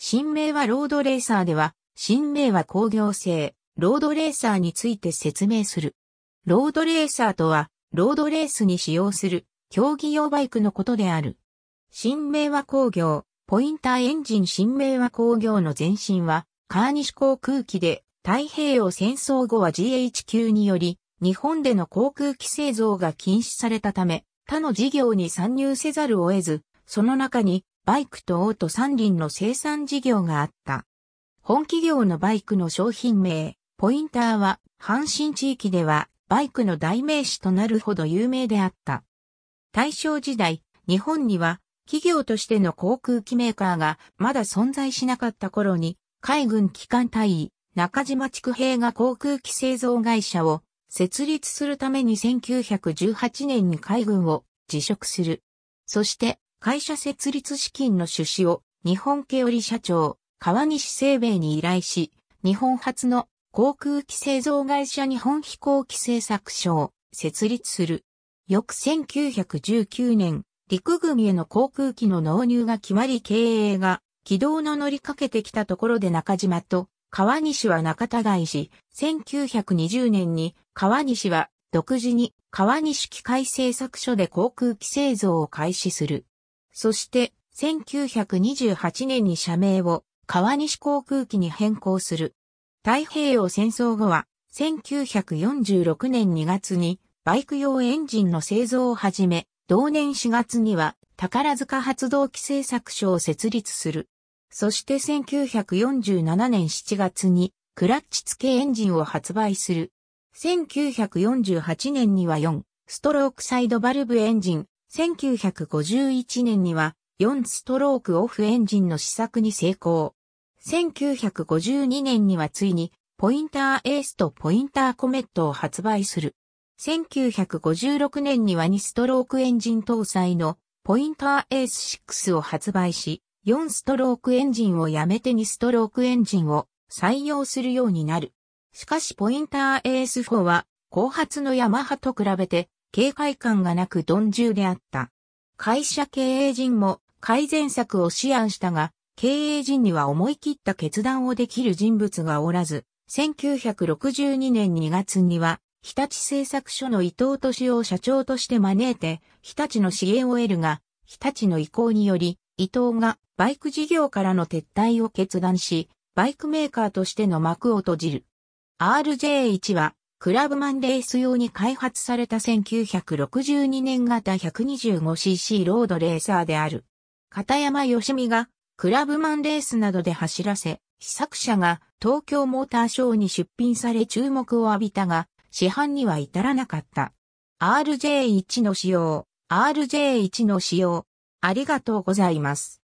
新名はロードレーサーでは、新名は工業製、ロードレーサーについて説明する。ロードレーサーとは、ロードレースに使用する競技用バイクのことである。新名は工業、ポインターエンジン新名は工業の前身は、川西航空機で、太平洋戦争後は GHQ により、日本での航空機製造が禁止されたため、他の事業に参入せざるを得ず、その中にバイクとオート三輪の生産事業があった。本企業のバイクの商品名、ポインターは、阪神地域では、バイクの代名詞となるほど有名であった。大正時代、日本には、企業としての航空機メーカーがまだ存在しなかった頃に、海軍機関隊員、中島畜兵が航空機製造会社を設立するために1918年に海軍を辞職する。そして会社設立資金の出資を日本家織社長、川西生命に依頼し、日本初の航空機製造会社日本飛行機製作所を設立する。翌1919年、陸組への航空機の納入が決まり経営が軌道の乗りかけてきたところで中島と川西は仲違いし、1920年に川西は独自に川西機械製作所で航空機製造を開始する。そして、1928年に社名を川西航空機に変更する。太平洋戦争後は、1946年2月にバイク用エンジンの製造を始め、同年4月には宝塚発動機製作所を設立する。そして1947年7月にクラッチ付けエンジンを発売する。1948年には4ストロークサイドバルブエンジン1951年には4ストロークオフエンジンの試作に成功。1952年にはついにポインターエースとポインターコメットを発売する。1956年には2ストロークエンジン搭載のポインターエース6を発売し、4ストロークエンジンをやめて2ストロークエンジンを採用するようになる。しかしポインターエース4は後発のヤマハと比べて警戒感がなく鈍重であった。会社経営陣も改善策を思案したが、経営陣には思い切った決断をできる人物がおらず、1962年2月には、日立製作所の伊藤敏夫社長として招いて、日立の支援を得るが、日立の意向により、伊藤がバイク事業からの撤退を決断し、バイクメーカーとしての幕を閉じる。RJ1 はクラブマンレース用に開発された1962年型 125cc ロードレーサーである。片山義美がクラブマンレースなどで走らせ、試作車が東京モーターショーに出品され注目を浴びたが、市販には至らなかった。RJ1 の使用、RJ1 の使用。ありがとうございます。